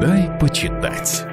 Дай почитать.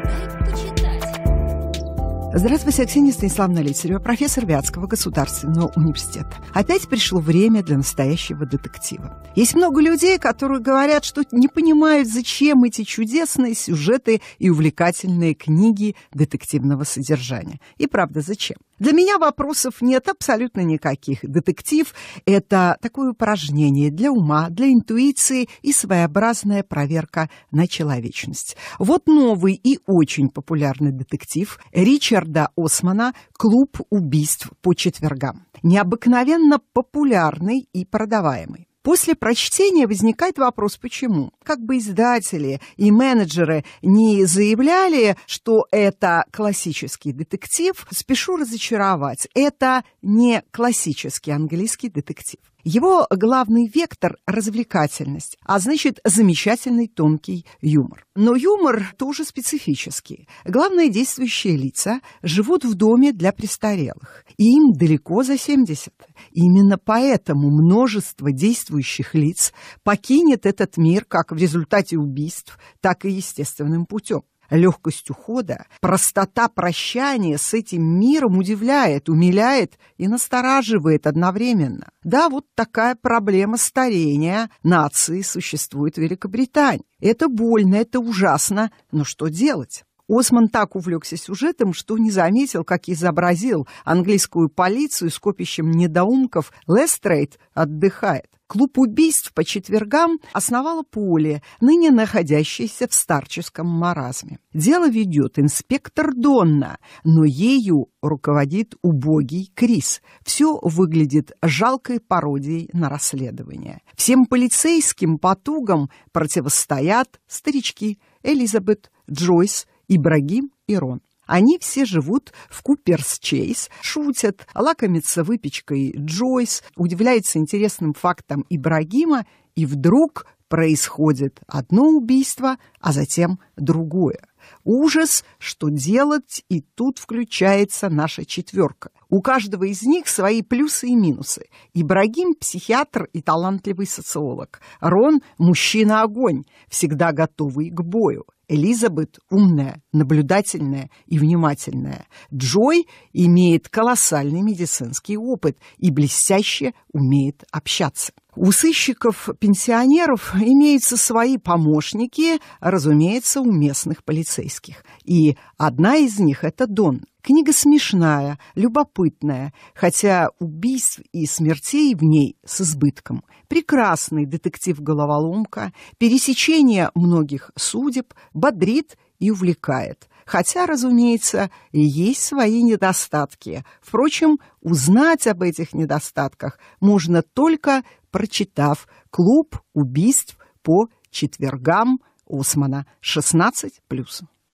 Здравствуйте, Аксения Станиславовна Литерева, профессор Вятского государственного университета. Опять пришло время для настоящего детектива. Есть много людей, которые говорят, что не понимают, зачем эти чудесные сюжеты и увлекательные книги детективного содержания. И правда, зачем? Для меня вопросов нет абсолютно никаких. Детектив – это такое упражнение для ума, для интуиции и своеобразная проверка на человечность. Вот новый и очень популярный детектив Ричарда Османа «Клуб убийств по четвергам». Необыкновенно популярный и продаваемый. После прочтения возникает вопрос, почему? Как бы издатели и менеджеры не заявляли, что это классический детектив, спешу разочаровать, это не классический английский детектив. Его главный вектор – развлекательность, а значит, замечательный тонкий юмор. Но юмор тоже специфический. Главные действующие лица живут в доме для престарелых, и им далеко за 70. Именно поэтому множество действующих лиц покинет этот мир как в результате убийств, так и естественным путем легкость ухода, простота прощания с этим миром удивляет, умиляет и настораживает одновременно. Да, вот такая проблема старения нации существует в Великобритании. Это больно, это ужасно, но что делать? Осман так увлекся сюжетом, что не заметил, как изобразил английскую полицию с копищем недоумков. Лестрейд отдыхает. Клуб убийств по четвергам основало Поле, ныне находящаяся в старческом маразме. Дело ведет инспектор Донна, но ею руководит убогий Крис. Все выглядит жалкой пародией на расследование. Всем полицейским потугам противостоят старички Элизабет, Джойс, Ибрагим и Рон. Они все живут в Куперс-Чейз, шутят, лакомятся выпечкой Джойс, удивляются интересным фактам Ибрагима, и вдруг происходит одно убийство, а затем другое. Ужас, что делать, и тут включается наша четверка. У каждого из них свои плюсы и минусы. Ибрагим – психиатр и талантливый социолог. Рон – мужчина-огонь, всегда готовый к бою. Элизабет умная, наблюдательная и внимательная. Джой имеет колоссальный медицинский опыт и блестяще умеет общаться. У сыщиков-пенсионеров имеются свои помощники, разумеется, у местных полицейских. И одна из них – это Дон. Книга смешная, любопытная, хотя убийств и смертей в ней с избытком. Прекрасный детектив-головоломка, пересечение многих судеб, бодрит и увлекает. Хотя, разумеется, есть свои недостатки. Впрочем, узнать об этих недостатках можно только прочитав «Клуб убийств по четвергам» Османа 16+.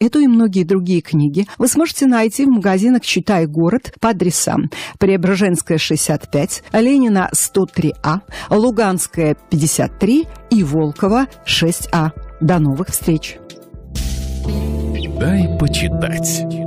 Эту и многие другие книги вы сможете найти в магазинах «Читай город» по адресам Преображенская, 65, Ленина, 103А, Луганская, 53 и Волкова, 6А. До новых встреч! Дай почитать.